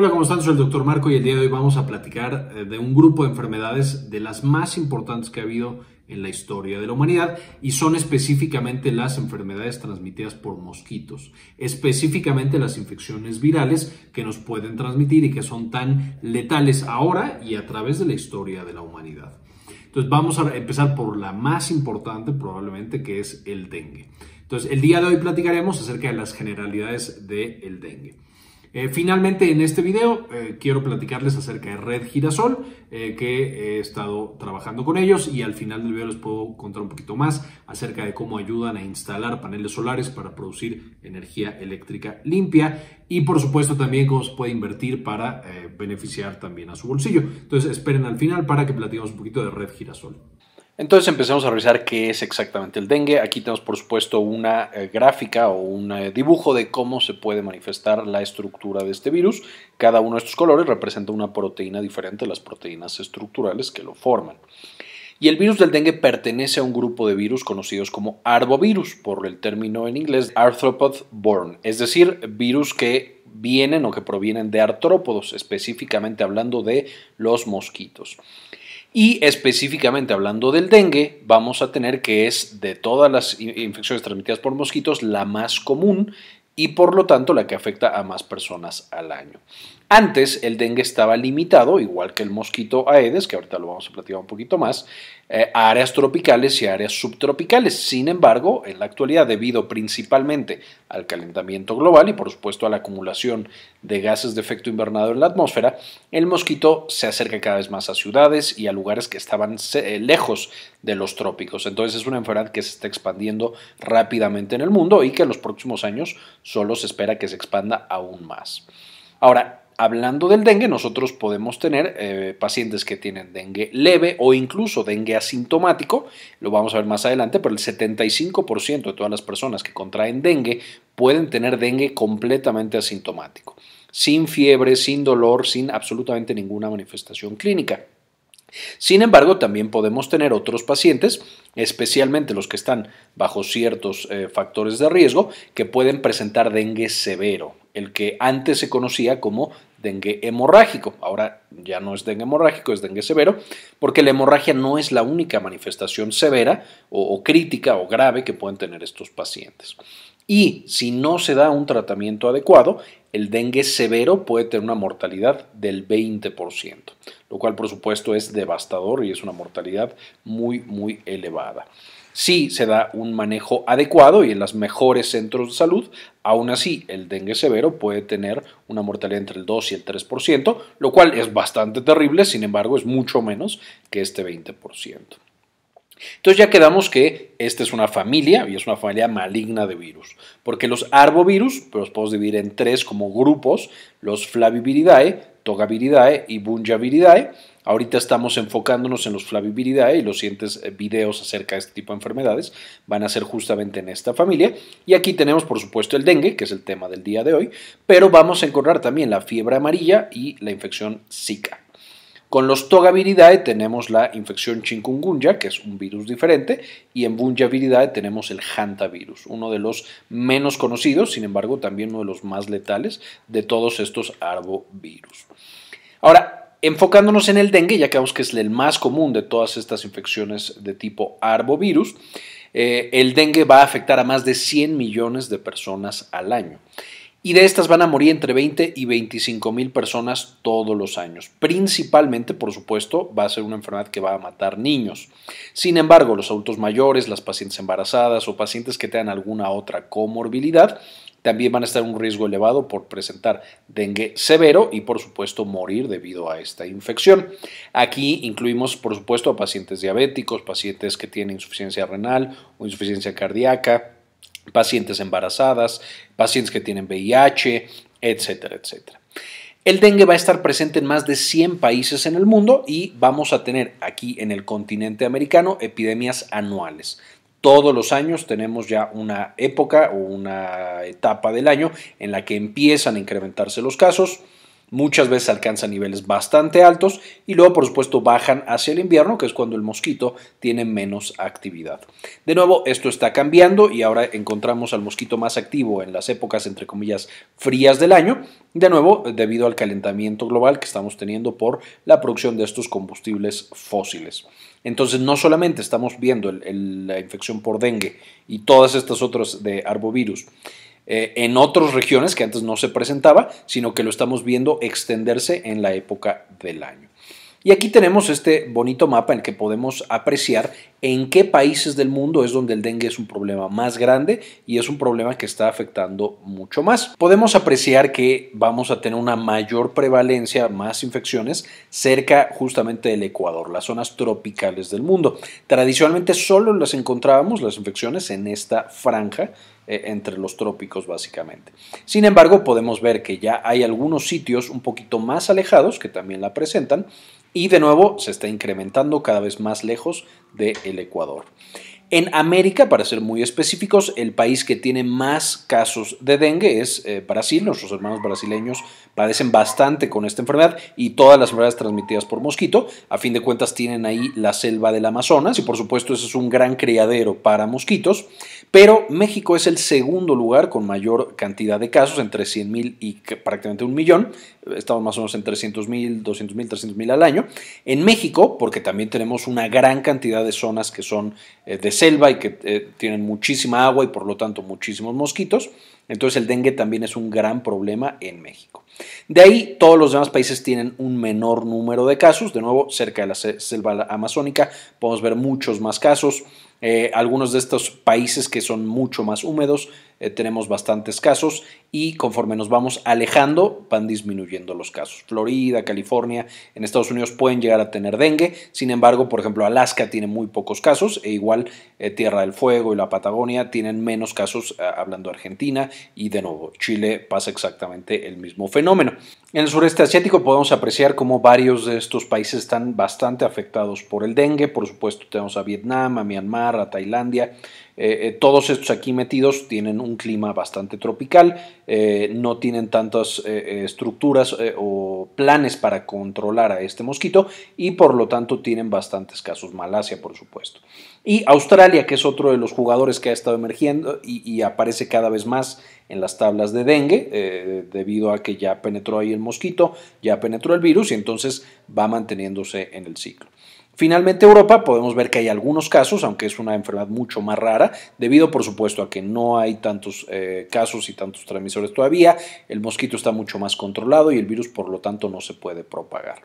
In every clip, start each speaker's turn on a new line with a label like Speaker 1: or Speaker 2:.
Speaker 1: Hola, ¿cómo están? Soy el doctor Marco y el día de hoy vamos a platicar eh, de un grupo de enfermedades de las más importantes que ha habido en la historia de la humanidad y son específicamente las enfermedades transmitidas por mosquitos, específicamente las infecciones virales que nos pueden transmitir y que son tan letales ahora y a través de la historia de la humanidad. Entonces vamos a empezar por la más importante probablemente que es el dengue. Entonces el día de hoy platicaremos acerca de las generalidades del dengue. Eh, finalmente, en este video eh, quiero platicarles acerca de Red Girasol, eh, que he estado trabajando con ellos y al final del video les puedo contar un poquito más acerca de cómo ayudan a instalar paneles solares para producir energía eléctrica limpia y por supuesto también cómo se puede invertir para beneficiar también a su bolsillo. Entonces esperen al final para que platiquemos un poquito de Red Girasol. Entonces empecemos a revisar qué es exactamente el dengue. Aquí tenemos por supuesto una eh, gráfica o un eh, dibujo de cómo se puede manifestar la estructura de este virus. Cada uno de estos colores representa una proteína diferente las proteínas estructurales que lo forman. Y el virus del dengue pertenece a un grupo de virus conocidos como arbovirus, por el término en inglés arthropod born, es decir, virus que vienen o que provienen de artrópodos, específicamente hablando de los mosquitos. Y específicamente hablando del dengue, vamos a tener que es de todas las infecciones transmitidas por mosquitos la más común y por lo tanto la que afecta a más personas al año. Antes el dengue estaba limitado, igual que el mosquito Aedes, que ahorita lo vamos a platicar un poquito más, eh, a áreas tropicales y áreas subtropicales. Sin embargo, en la actualidad, debido principalmente al calentamiento global y por supuesto a la acumulación de gases de efecto invernadero en la atmósfera, el mosquito se acerca cada vez más a ciudades y a lugares que estaban eh, lejos de los trópicos. Entonces es una enfermedad que se está expandiendo rápidamente en el mundo y que en los próximos años solo se espera que se expanda aún más. Ahora, hablando del dengue, nosotros podemos tener eh, pacientes que tienen dengue leve o incluso dengue asintomático, lo vamos a ver más adelante, pero el 75% de todas las personas que contraen dengue pueden tener dengue completamente asintomático, sin fiebre, sin dolor, sin absolutamente ninguna manifestación clínica. Sin embargo, también podemos tener otros pacientes, especialmente los que están bajo ciertos eh, factores de riesgo, que pueden presentar dengue severo, el que antes se conocía como dengue hemorrágico. Ahora ya no es dengue hemorrágico, es dengue severo, porque la hemorragia no es la única manifestación severa o, crítica o grave que pueden tener estos pacientes. Y si no se da un tratamiento adecuado, el dengue severo puede tener una mortalidad del 20%, lo cual por supuesto es devastador y es una mortalidad muy, muy elevada. Si se da un manejo adecuado y en los mejores centros de salud, aún así el dengue severo puede tener una mortalidad entre el 2 y el 3%, lo cual es bastante terrible, sin embargo es mucho menos que este 20%. Entonces ya quedamos que esta es una familia y es una familia maligna de virus, porque los arbovirus pues, los podemos dividir en tres como grupos, los flaviviridae, togaviridae y bunjaviridae. Ahorita estamos enfocándonos en los flaviviridae y los siguientes eh, videos acerca de este tipo de enfermedades van a ser justamente en esta familia. Y aquí tenemos, por supuesto, el dengue, que es el tema del día de hoy, pero vamos a encontrar también la fiebre amarilla y la infección Zika. Con los Togaviridae tenemos la infección chikungunya, que es un virus diferente, y en bunyaviridae tenemos el hantavirus, uno de los menos conocidos, sin embargo también uno de los más letales de todos estos arbovirus. Ahora, Enfocándonos en el dengue, ya que que es el más común de todas estas infecciones de tipo arbovirus, eh, el dengue va a afectar a más de 100 millones de personas al año y de estas van a morir entre 20 y 25 mil personas todos los años. Principalmente, por supuesto, va a ser una enfermedad que va a matar niños. Sin embargo, los adultos mayores, las pacientes embarazadas o pacientes que tengan alguna otra comorbilidad también van a estar en un riesgo elevado por presentar dengue severo y, por supuesto, morir debido a esta infección. Aquí incluimos, por supuesto, a pacientes diabéticos, pacientes que tienen insuficiencia renal o insuficiencia cardíaca pacientes embarazadas, pacientes que tienen VIH, etcétera, etcétera. El dengue va a estar presente en más de 100 países en el mundo y vamos a tener aquí en el continente americano epidemias anuales. Todos los años tenemos ya una época o una etapa del año en la que empiezan a incrementarse los casos, Muchas veces alcanzan niveles bastante altos y luego, por supuesto, bajan hacia el invierno, que es cuando el mosquito tiene menos actividad. De nuevo, esto está cambiando y ahora encontramos al mosquito más activo en las épocas, entre comillas, frías del año. De nuevo, debido al calentamiento global que estamos teniendo por la producción de estos combustibles fósiles. Entonces, no solamente estamos viendo la infección por dengue y todas estas otras de arbovirus, eh, en otras regiones que antes no se presentaba, sino que lo estamos viendo extenderse en la época del año. Y aquí tenemos este bonito mapa en el que podemos apreciar en qué países del mundo es donde el dengue es un problema más grande y es un problema que está afectando mucho más. Podemos apreciar que vamos a tener una mayor prevalencia, más infecciones cerca justamente del Ecuador, las zonas tropicales del mundo. Tradicionalmente solo las encontrábamos, las infecciones, en esta franja eh, entre los trópicos básicamente. Sin embargo, podemos ver que ya hay algunos sitios un poquito más alejados que también la presentan y de nuevo se está incrementando cada vez más lejos del Ecuador. En América, para ser muy específicos, el país que tiene más casos de dengue es eh, Brasil. Nuestros hermanos brasileños padecen bastante con esta enfermedad y todas las enfermedades transmitidas por mosquito. A fin de cuentas, tienen ahí la selva del Amazonas y, por supuesto, ese es un gran criadero para mosquitos. Pero México es el segundo lugar con mayor cantidad de casos, entre 100.000 y prácticamente un millón. Estamos más o menos en 300.000, 200.000, 300.000 al año. En México, porque también tenemos una gran cantidad de zonas que son eh, de selva y que eh, tienen muchísima agua y por lo tanto muchísimos mosquitos. Entonces el dengue también es un gran problema en México. De ahí todos los demás países tienen un menor número de casos. De nuevo, cerca de la selva amazónica podemos ver muchos más casos. Eh, algunos de estos países que son mucho más húmedos eh, tenemos bastantes casos y conforme nos vamos alejando van disminuyendo los casos. Florida, California, en Estados Unidos pueden llegar a tener dengue, sin embargo, por ejemplo, Alaska tiene muy pocos casos e igual eh, Tierra del Fuego y la Patagonia tienen menos casos, eh, hablando Argentina, y de nuevo, Chile pasa exactamente el mismo fenómeno. En el sureste asiático podemos apreciar cómo varios de estos países están bastante afectados por el dengue, por supuesto tenemos a Vietnam, a Myanmar, a Tailandia, eh, eh, todos estos aquí metidos tienen un clima bastante tropical, eh, no tienen tantas estructuras o planes para controlar a este mosquito y por lo tanto tienen bastantes casos. Malasia, por supuesto. Y Australia, que es otro de los jugadores que ha estado emergiendo y aparece cada vez más en las tablas de dengue, debido a que ya penetró ahí el mosquito, ya penetró el virus y entonces va manteniéndose en el ciclo. Finalmente, Europa podemos ver que hay algunos casos, aunque es una enfermedad mucho más rara, debido por supuesto a que no hay tantos eh, casos y tantos transmisores todavía, el mosquito está mucho más controlado y el virus por lo tanto no se puede propagar.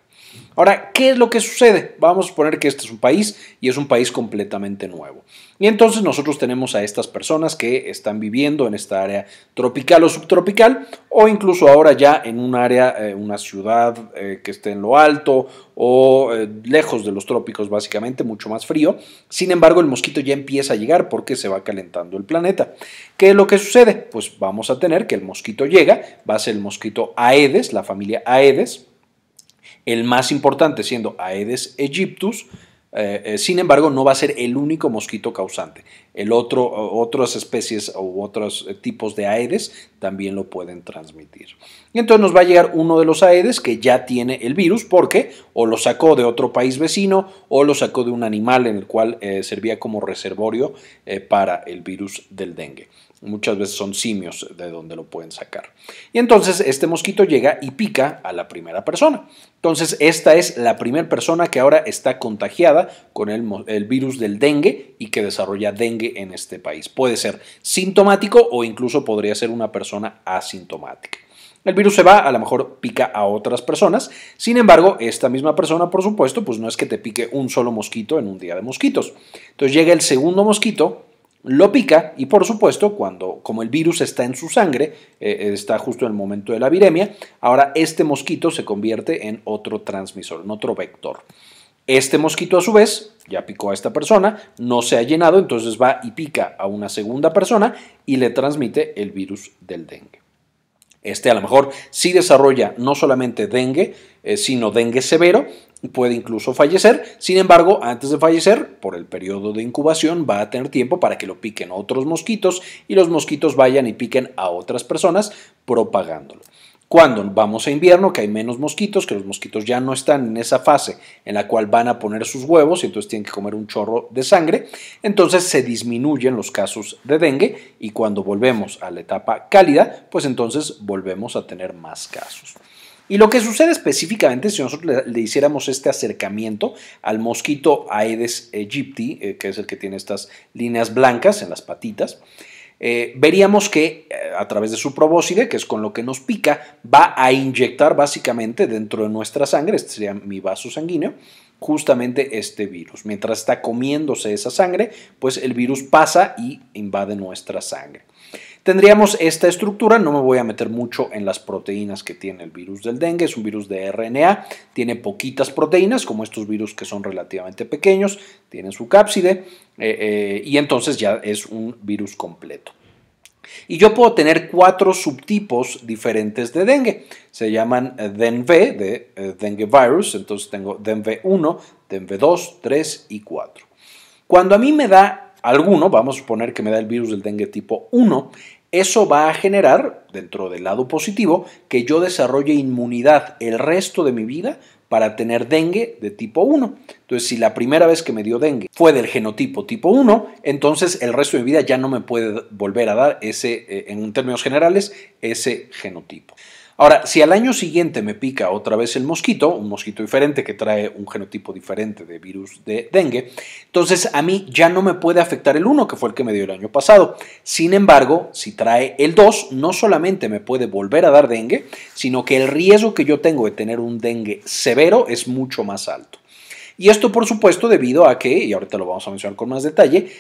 Speaker 1: Ahora, ¿qué es lo que sucede? Vamos a suponer que este es un país y es un país completamente nuevo. Y entonces nosotros tenemos a estas personas que están viviendo en esta área tropical o subtropical o incluso ahora ya en un área, eh, una ciudad eh, que esté en lo alto o lejos de los trópicos básicamente, mucho más frío. Sin embargo, el mosquito ya empieza a llegar porque se va calentando el planeta. ¿Qué es lo que sucede? Pues vamos a tener que el mosquito llega, va a ser el mosquito Aedes, la familia Aedes, el más importante siendo Aedes aegyptus, eh, eh, sin embargo, no va a ser el único mosquito causante. El otro, otras especies u otros eh, tipos de aedes también lo pueden transmitir. entonces nos va a llegar uno de los aedes que ya tiene el virus porque o lo sacó de otro país vecino o lo sacó de un animal en el cual servía como reservorio para el virus del dengue. Muchas veces son simios de donde lo pueden sacar. Y entonces este mosquito llega y pica a la primera persona. Entonces esta es la primera persona que ahora está contagiada con el, virus del dengue y que desarrolla dengue en este país. Puede ser sintomático o incluso podría ser una persona asintomática. El virus se va, a lo mejor pica a otras personas. Sin embargo, esta misma persona, por supuesto, pues no es que te pique un solo mosquito en un día de mosquitos. Entonces llega el segundo mosquito lo pica y por supuesto cuando como el virus está en su sangre, eh, eh, está justo en el momento de la viremia, ahora este mosquito se convierte en otro transmisor, en otro vector. Este mosquito a su vez ya picó a esta persona, no se ha llenado, entonces va y pica a una segunda persona y le transmite el virus del dengue. Este a lo mejor sí desarrolla no solamente dengue, eh, sino dengue severo, puede incluso fallecer. Sin embargo, antes de fallecer, por el periodo de incubación, va a tener tiempo para que lo piquen otros mosquitos y los mosquitos vayan y piquen a otras personas propagándolo. Cuando vamos a invierno, que hay menos mosquitos, que los mosquitos ya no están en esa fase en la cual van a poner sus huevos y entonces tienen que comer un chorro de sangre, entonces se disminuyen los casos de dengue y cuando volvemos a la etapa cálida, pues entonces volvemos a tener más casos. Y lo que sucede específicamente si nosotros le, hiciéramos este acercamiento al mosquito Aedes aegypti, eh, que es el que tiene estas líneas blancas en las patitas, eh, veríamos que eh, a través de su probóscide, que es con lo que nos pica, va a inyectar básicamente dentro de nuestra sangre, este sería mi vaso sanguíneo, justamente este virus. Mientras está comiéndose esa sangre, pues el virus pasa y invade nuestra sangre. Tendríamos esta estructura, no me voy a meter mucho en las proteínas que tiene el virus del dengue, es un virus de RNA, tiene poquitas proteínas, como estos virus que son relativamente pequeños, tienen su cápside eh, eh, y entonces ya es un virus completo. Y yo puedo tener cuatro subtipos diferentes de dengue. Se llaman eh, dengue de eh, dengue virus, entonces tengo dengue 1, dengue 2, 3 y 4. Cuando a mí me da alguno, vamos a suponer que me da el virus del dengue tipo 1, eso va a generar, dentro del lado positivo, que yo desarrolle inmunidad el resto de mi vida para tener dengue de tipo 1. Entonces, si la primera vez que me dio dengue fue del genotipo tipo 1, entonces el resto de mi vida ya no me puede volver a dar ese, eh, en términos generales, ese genotipo. Ahora, si al año siguiente me pica otra vez el mosquito, un mosquito diferente que trae un genotipo diferente de virus de dengue, entonces a mí ya no me puede afectar el 1, que fue el que me dio el año pasado. Sin embargo, si trae el 2, no solamente me puede volver a dar dengue, sino que el riesgo que yo tengo de tener un dengue severo es mucho más alto. Y esto, por supuesto, debido a que, y ahorita lo vamos a mencionar con más detalle,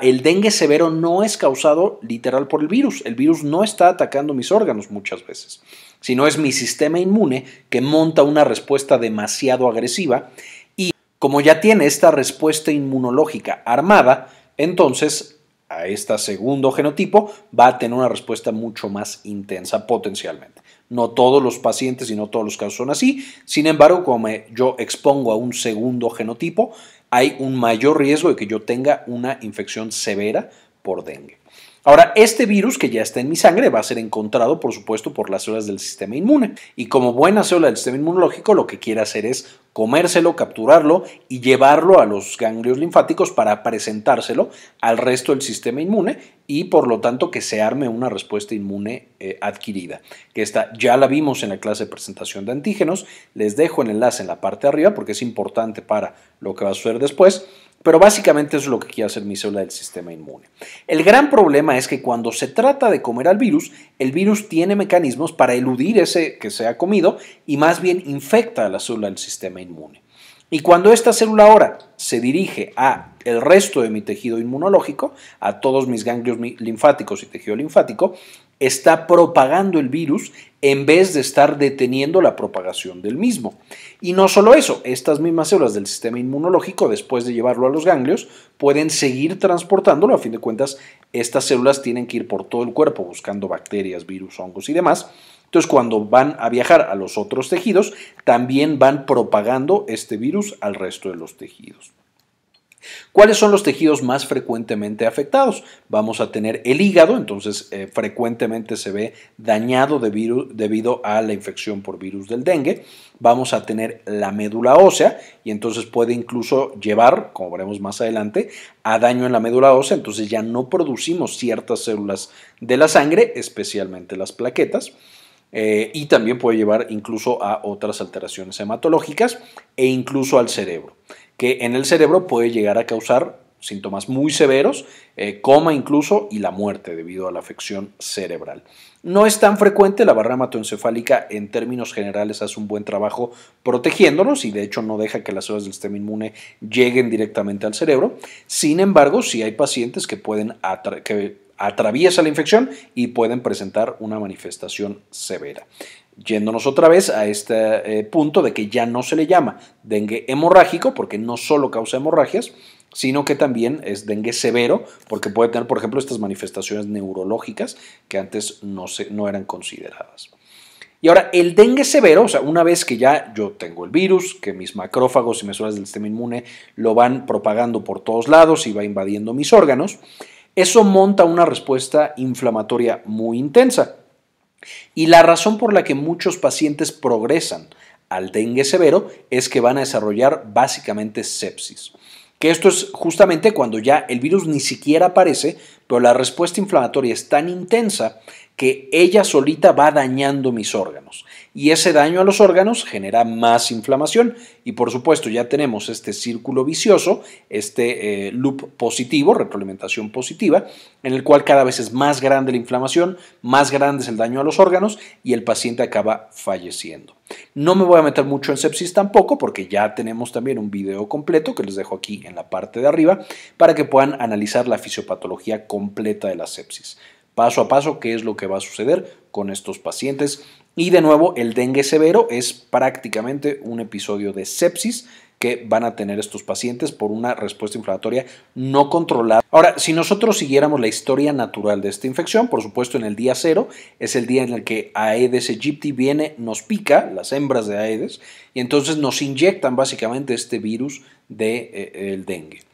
Speaker 1: el dengue severo no es causado literal por el virus. El virus no está atacando mis órganos muchas veces, sino es mi sistema inmune que monta una respuesta demasiado agresiva y como ya tiene esta respuesta inmunológica armada, entonces a este segundo genotipo va a tener una respuesta mucho más intensa potencialmente. No todos los pacientes y no todos los casos son así. Sin embargo, como yo expongo a un segundo genotipo, hay un mayor riesgo de que yo tenga una infección severa por dengue. Ahora, este virus que ya está en mi sangre va a ser encontrado, por supuesto, por las células del sistema inmune. Y como buena célula del sistema inmunológico, lo que quiere hacer es comérselo, capturarlo y llevarlo a los ganglios linfáticos para presentárselo al resto del sistema inmune y por lo tanto que se arme una respuesta inmune eh, adquirida. Que esta ya la vimos en la clase de presentación de antígenos. Les dejo el enlace en la parte de arriba porque es importante para lo que va a suceder después pero básicamente es lo que quiere hacer mi célula del sistema inmune. El gran problema es que cuando se trata de comer al virus, el virus tiene mecanismos para eludir ese que se ha comido y más bien infecta a la célula del sistema inmune. Y cuando esta célula ahora se dirige a el resto de mi tejido inmunológico, a todos mis ganglios linfáticos y tejido linfático, está propagando el virus en vez de estar deteniendo la propagación del mismo. Y no solo eso, estas mismas células del sistema inmunológico, después de llevarlo a los ganglios, pueden seguir transportándolo. A fin de cuentas, estas células tienen que ir por todo el cuerpo buscando bacterias, virus, hongos y demás. Entonces, cuando van a viajar a los otros tejidos, también van propagando este virus al resto de los tejidos. ¿Cuáles son los tejidos más frecuentemente afectados? Vamos a tener el hígado, entonces eh, frecuentemente se ve dañado debido a la infección por virus del dengue. Vamos a tener la médula ósea y entonces puede incluso llevar, como veremos más adelante, a daño en la médula ósea, entonces ya no producimos ciertas células de la sangre, especialmente las plaquetas. Eh, y también puede llevar incluso a otras alteraciones hematológicas e incluso al cerebro que en el cerebro puede llegar a causar síntomas muy severos, eh, coma incluso y la muerte debido a la afección cerebral. No es tan frecuente, la barrera hematoencefálica en términos generales hace un buen trabajo protegiéndonos y de hecho no deja que las células del sistema inmune lleguen directamente al cerebro. Sin embargo, sí hay pacientes que pueden que atraviesa la infección y pueden presentar una manifestación severa. Yéndonos otra vez a este eh, punto de que ya no se le llama dengue hemorrágico porque no solo causa hemorragias, sino que también es dengue severo porque puede tener, por ejemplo, estas manifestaciones neurológicas que antes no, se, no eran consideradas. Y ahora, el dengue severo, o sea, una vez que ya yo tengo el virus, que mis macrófagos y mis células del sistema inmune lo van propagando por todos lados y va invadiendo mis órganos, eso monta una respuesta inflamatoria muy intensa y la razón por la que muchos pacientes progresan al dengue severo es que van a desarrollar básicamente sepsis. Que esto es justamente cuando ya el virus ni siquiera aparece, pero la respuesta inflamatoria es tan intensa que ella solita va dañando mis órganos y ese daño a los órganos genera más inflamación y por supuesto ya tenemos este círculo vicioso, este eh, loop positivo, retroalimentación positiva, en el cual cada vez es más grande la inflamación, más grande es el daño a los órganos y el paciente acaba falleciendo. No me voy a meter mucho en sepsis tampoco porque ya tenemos también un video completo que les dejo aquí en la parte de arriba para que puedan analizar la fisiopatología completa de la sepsis paso a paso qué es lo que va a suceder con estos pacientes y de nuevo, el dengue severo es prácticamente un episodio de sepsis que van a tener estos pacientes por una respuesta inflamatoria no controlada. Ahora, si nosotros siguiéramos la historia natural de esta infección, por supuesto en el día cero es el día en el que Aedes aegypti viene, nos pica, las hembras de Aedes, y entonces nos inyectan básicamente este virus del de, eh, el dengue.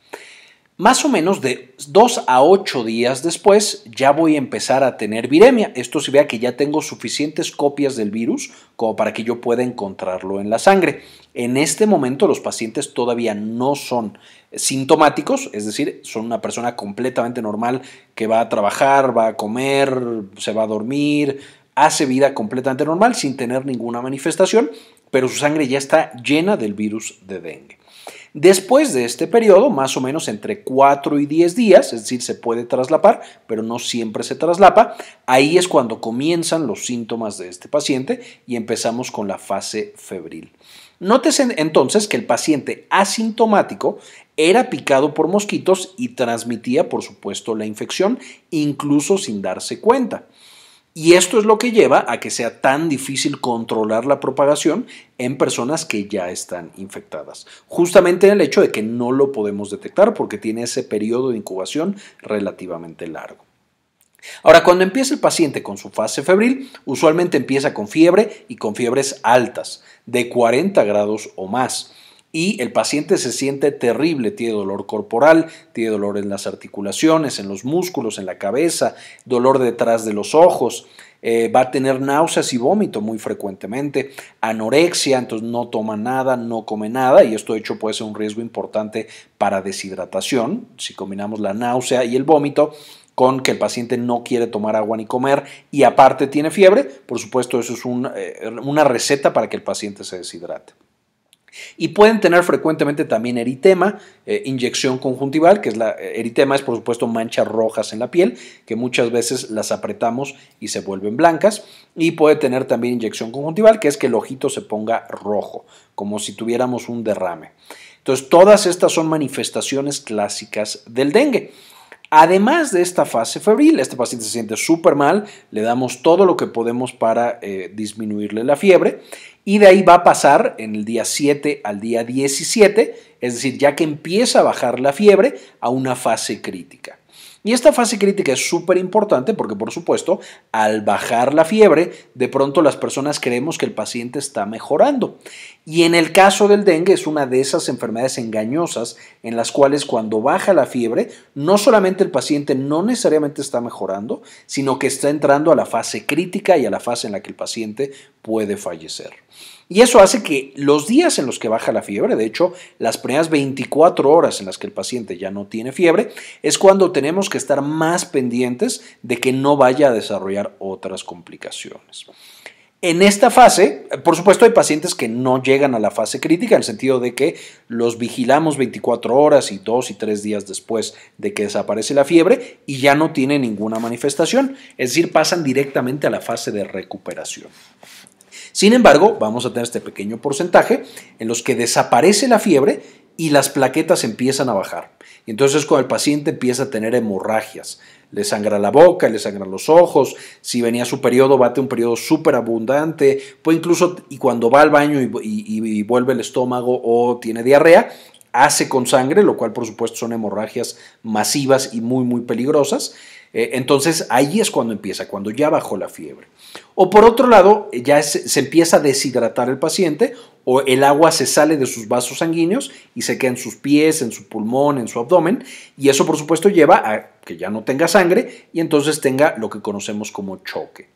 Speaker 1: Más o menos de 2 a 8 días después ya voy a empezar a tener viremia. Esto se vea que ya tengo suficientes copias del virus como para que yo pueda encontrarlo en la sangre. En este momento los pacientes todavía no son sintomáticos, es decir, son una persona completamente normal que va a trabajar, va a comer, se va a dormir, hace vida completamente normal sin tener ninguna manifestación, pero su sangre ya está llena del virus de dengue. Después de este periodo, más o menos entre 4 y 10 días, es decir, se puede traslapar, pero no siempre se traslapa, ahí es cuando comienzan los síntomas de este paciente y empezamos con la fase febril. Nótese entonces que el paciente asintomático era picado por mosquitos y transmitía, por supuesto, la infección, incluso sin darse cuenta. Y esto es lo que lleva a que sea tan difícil controlar la propagación en personas que ya están infectadas, justamente en el hecho de que no lo podemos detectar porque tiene ese periodo de incubación relativamente largo. Ahora, cuando empieza el paciente con su fase febril, usualmente empieza con fiebre y con fiebres altas, de 40 grados o más y el paciente se siente terrible, tiene dolor corporal, tiene dolor en las articulaciones, en los músculos, en la cabeza, dolor detrás de los ojos. Eh, va a tener náuseas y vómito muy frecuentemente, anorexia, entonces no toma nada, no come nada y esto de hecho puede ser un riesgo importante para deshidratación, si combinamos la náusea y el vómito con que el paciente no quiere tomar agua ni comer y aparte tiene fiebre, por supuesto eso es eh, una receta para que el paciente se deshidrate. Y pueden tener frecuentemente también eritema, eh, inyección conjuntival, que es la eh, eritema es por supuesto manchas rojas en la piel, que muchas veces las apretamos y se vuelven blancas. Y puede tener también inyección conjuntival, que es que el ojito se ponga rojo, como si tuviéramos un derrame. Entonces, todas estas son manifestaciones clásicas del dengue. Además de esta fase febril, este paciente se siente súper mal, le damos todo lo que podemos para eh, disminuirle la fiebre y de ahí va a pasar en el día 7 al día 17, es decir, ya que empieza a bajar la fiebre a una fase crítica. Y esta fase crítica es súper importante porque, por supuesto, al bajar la fiebre, de pronto las personas creemos que el paciente está mejorando. Y en el caso del dengue es una de esas enfermedades engañosas en las cuales cuando baja la fiebre, no solamente el paciente no necesariamente está mejorando, sino que está entrando a la fase crítica y a la fase en la que el paciente puede fallecer. Y eso hace que los días en los que baja la fiebre, de hecho, las primeras 24 horas en las que el paciente ya no tiene fiebre, es cuando tenemos que estar más pendientes de que no vaya a desarrollar otras complicaciones. En esta fase, por supuesto, hay pacientes que no llegan a la fase crítica, en el sentido de que los vigilamos 24 horas y 2 y 3 días después de que desaparece la fiebre y ya no tiene ninguna manifestación, es decir, pasan directamente a la fase de recuperación. Sin embargo, vamos a tener este pequeño porcentaje en los que desaparece la fiebre y las plaquetas empiezan a bajar. Y entonces cuando el paciente empieza a tener hemorragias, le sangra la boca, le sangran los ojos, si venía su periodo, bate un periodo súper abundante, puede incluso, y cuando va al baño y, y vuelve el estómago o tiene diarrea, hace con sangre, lo cual por supuesto son hemorragias masivas y muy, muy peligrosas. Eh, entonces ahí es cuando empieza, cuando ya bajó la fiebre. O por otro lado, ya se, empieza a deshidratar el paciente o el agua se sale de sus vasos sanguíneos y se queda en sus pies, en su pulmón, en su abdomen, y eso por supuesto lleva a que ya no tenga sangre y entonces tenga lo que conocemos como choque.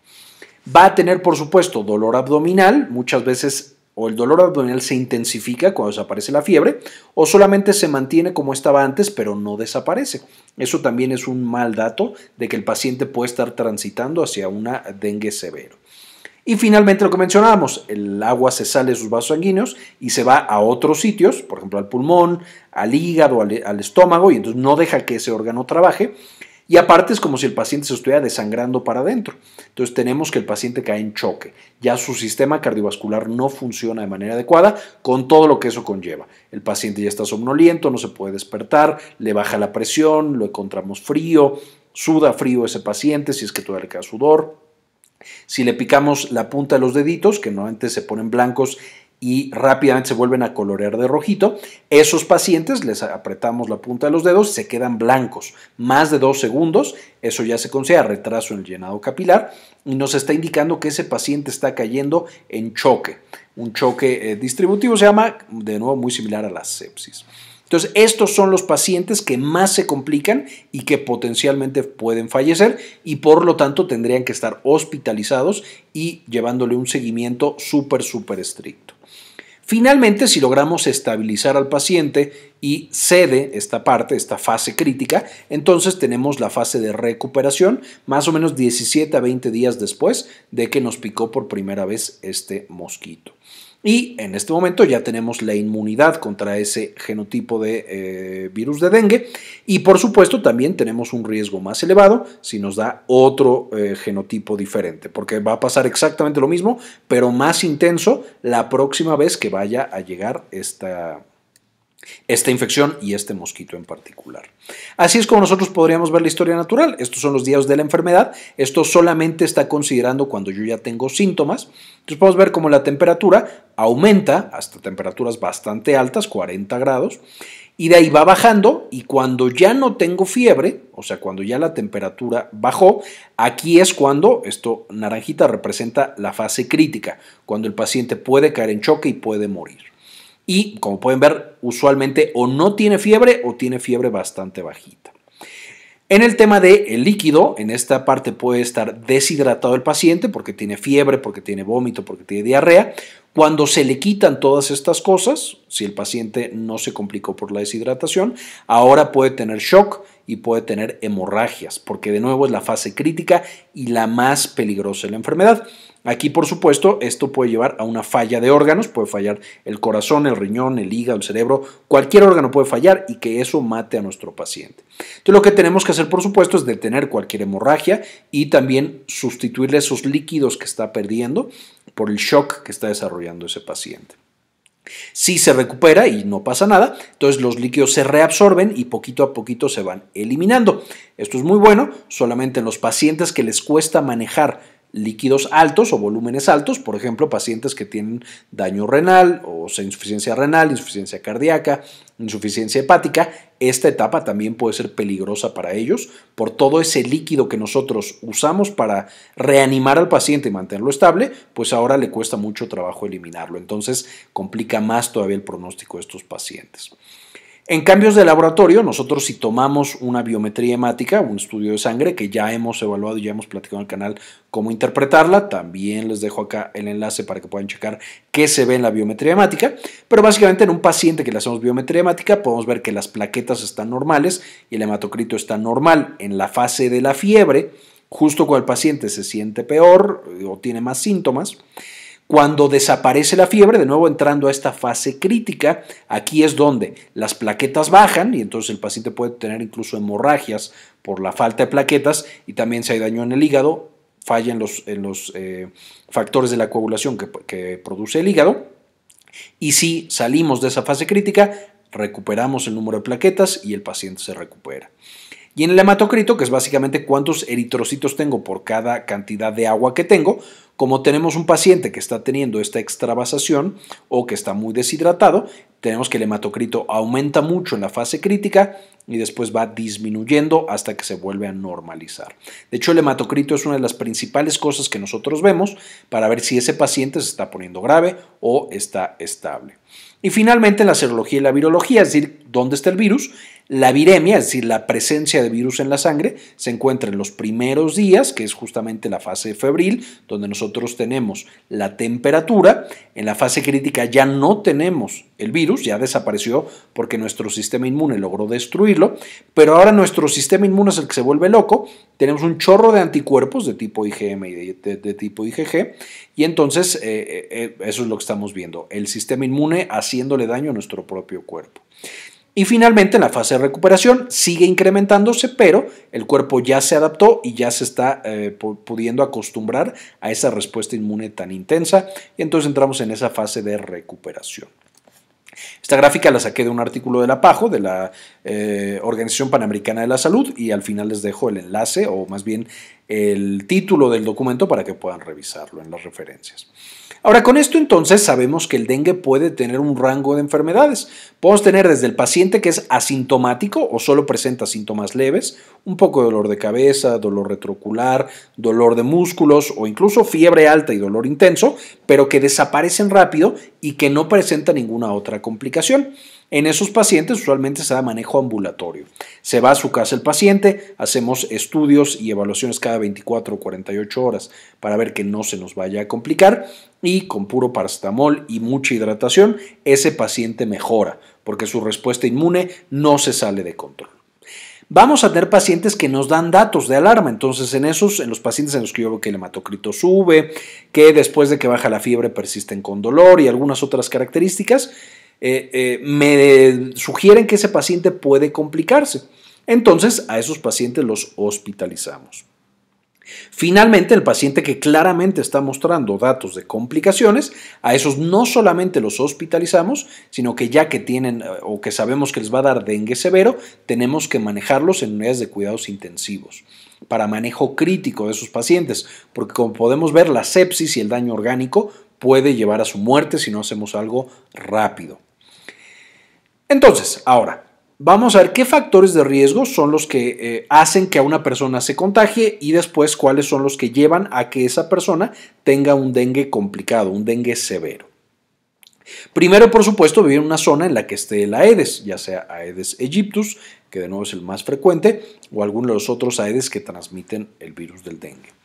Speaker 1: Va a tener por supuesto dolor abdominal, muchas veces o el dolor abdominal se intensifica cuando desaparece la fiebre o solamente se mantiene como estaba antes pero no desaparece. Eso también es un mal dato de que el paciente puede estar transitando hacia una dengue severo. Y finalmente lo que mencionábamos, el agua se sale de sus vasos sanguíneos y se va a otros sitios, por ejemplo al pulmón, al hígado, al, al estómago y entonces no deja que ese órgano trabaje y aparte es como si el paciente se estuviera desangrando para adentro. Entonces tenemos que el paciente cae en choque. Ya su sistema cardiovascular no funciona de manera adecuada con todo lo que eso conlleva. El paciente ya está somnoliento, no se puede despertar, le baja la presión, lo encontramos frío, suda frío ese paciente si es que todavía le queda sudor. Si le picamos la punta de los deditos, que normalmente se ponen blancos y rápidamente se vuelven a colorear de rojito. Esos pacientes les apretamos la punta de los dedos, se quedan blancos más de dos segundos. Eso ya se considera retraso en el llenado capilar y nos está indicando que ese paciente está cayendo en choque. Un choque eh, distributivo se llama, de nuevo, muy similar a la sepsis. Entonces, estos son los pacientes que más se complican y que potencialmente pueden fallecer y por lo tanto tendrían que estar hospitalizados y llevándole un seguimiento súper, súper estricto. Finalmente, si logramos estabilizar al paciente y cede esta parte, esta fase crítica, entonces tenemos la fase de recuperación más o menos 17 a 20 días después de que nos picó por primera vez este mosquito. Y en este momento ya tenemos la inmunidad contra ese genotipo de eh, virus de dengue. Y por supuesto también tenemos un riesgo más elevado si nos da otro eh, genotipo diferente, porque va a pasar exactamente lo mismo, pero más intenso la próxima vez que vaya a llegar esta, esta infección y este mosquito en particular. Así es como nosotros podríamos ver la historia natural. Estos son los días de la enfermedad. Esto solamente está considerando cuando yo ya tengo síntomas. Entonces podemos ver cómo la temperatura aumenta hasta temperaturas bastante altas, 40 grados, y de ahí va bajando y cuando ya no tengo fiebre, o sea, cuando ya la temperatura bajó, aquí es cuando, esto naranjita representa la fase crítica, cuando el paciente puede caer en choque y puede morir y como pueden ver, usualmente o no tiene fiebre o tiene fiebre bastante bajita. En el tema del líquido, en esta parte puede estar deshidratado el paciente porque tiene fiebre, porque tiene vómito, porque tiene diarrea. Cuando se le quitan todas estas cosas, si el paciente no se complicó por la deshidratación, ahora puede tener shock y puede tener hemorragias, porque de nuevo es la fase crítica y la más peligrosa de la enfermedad. Aquí, por supuesto, esto puede llevar a una falla de órganos, puede fallar el corazón, el riñón, el hígado, el cerebro, cualquier órgano puede fallar y que eso mate a nuestro paciente. Entonces, lo que tenemos que hacer, por supuesto, es detener cualquier hemorragia y también sustituirle esos líquidos que está perdiendo por el shock que está desarrollando ese paciente. Si se recupera y no pasa nada, entonces los líquidos se reabsorben y poquito a poquito se van eliminando. Esto es muy bueno, solamente en los pacientes que les cuesta manejar líquidos altos o volúmenes altos, por ejemplo, pacientes que tienen daño renal o insuficiencia renal, insuficiencia cardíaca, insuficiencia hepática, esta etapa también puede ser peligrosa para ellos por todo ese líquido que nosotros usamos para reanimar al paciente y mantenerlo estable, pues ahora le cuesta mucho trabajo eliminarlo, entonces complica más todavía el pronóstico de estos pacientes. En cambios de laboratorio, nosotros si tomamos una biometría hemática, un estudio de sangre que ya hemos evaluado y ya hemos platicado en el canal cómo interpretarla, también les dejo acá el enlace para que puedan checar qué se ve en la biometría hemática, pero básicamente en un paciente que le hacemos biometría hemática podemos ver que las plaquetas están normales y el hematocrito está normal en la fase de la fiebre, justo cuando el paciente se siente peor eh, o tiene más síntomas. Cuando desaparece la fiebre, de nuevo entrando a esta fase crítica, aquí es donde las plaquetas bajan y entonces el paciente puede tener incluso hemorragias por la falta de plaquetas y también se hay daño en el hígado, fallan los, eh, factores de la coagulación que, que produce el hígado. Y si salimos de esa fase crítica, recuperamos el número de plaquetas y el paciente se recupera. Y en el hematocrito, que es básicamente cuántos eritrocitos tengo por cada cantidad de agua que tengo, como tenemos un paciente que está teniendo esta extravasación o que está muy deshidratado, tenemos que el hematocrito aumenta mucho en la fase crítica y después va disminuyendo hasta que se vuelve a normalizar. De hecho, el hematocrito es una de las principales cosas que nosotros vemos para ver si ese paciente se está poniendo grave o está estable. Y finalmente, la serología y la virología, es decir, dónde está el virus la viremia, es decir, la presencia de virus en la sangre, se encuentra en los primeros días, que es justamente la fase febril, donde nosotros tenemos la temperatura. En la fase crítica ya no tenemos el virus, ya desapareció porque nuestro sistema inmune logró destruirlo, pero ahora nuestro sistema inmune es el que se vuelve loco. Tenemos un chorro de anticuerpos de tipo IgM y de, tipo IgG, y entonces eh, eh, eh, eso es lo que estamos viendo, el sistema inmune haciéndole daño a nuestro propio cuerpo. Y finalmente, en la fase de recuperación sigue incrementándose, pero el cuerpo ya se adaptó y ya se está eh, pudiendo acostumbrar a esa respuesta inmune tan intensa. Y entonces entramos en esa fase de recuperación. Esta gráfica la saqué de un artículo de la PAJO, de la eh, Organización Panamericana de la Salud, y al final les dejo el enlace o más bien el título del documento para que puedan revisarlo en las referencias. Ahora, con esto entonces sabemos que el dengue puede tener un rango de enfermedades. Podemos tener desde el paciente que es asintomático o solo presenta síntomas leves, un poco de dolor de cabeza, dolor retrocular, dolor de músculos o incluso fiebre alta y dolor intenso, pero que desaparecen rápido y que no presenta ninguna otra complicación. En esos pacientes usualmente se da manejo ambulatorio. Se va a su casa el paciente, hacemos estudios y evaluaciones cada 24 o 48 horas para ver que no se nos vaya a complicar y con puro paracetamol y mucha hidratación ese paciente mejora porque su respuesta inmune no se sale de control vamos a tener pacientes que nos dan datos de alarma. Entonces, en esos, en los pacientes en los que yo veo que el hematocrito sube, que después de que baja la fiebre persisten con dolor y algunas otras características, eh, eh, me sugieren que ese paciente puede complicarse. Entonces a esos pacientes los hospitalizamos. Finalmente, el paciente que claramente está mostrando datos de complicaciones, a esos no solamente los hospitalizamos, sino que ya que tienen eh, o que sabemos que les va a dar dengue severo, tenemos que manejarlos en unidades de cuidados intensivos para manejo crítico de esos pacientes, porque como podemos ver, la sepsis y el daño orgánico puede llevar a su muerte si no hacemos algo rápido. Entonces, ahora, vamos a ver qué factores de riesgo son los que eh, hacen que a una persona se contagie y después cuáles son los que llevan a que esa persona tenga un dengue complicado, un dengue severo. Primero, por supuesto, vivir en una zona en la que esté el Aedes, ya sea Aedes aegyptus, que de nuevo es el más frecuente, o alguno de los otros Aedes que transmiten el virus del dengue.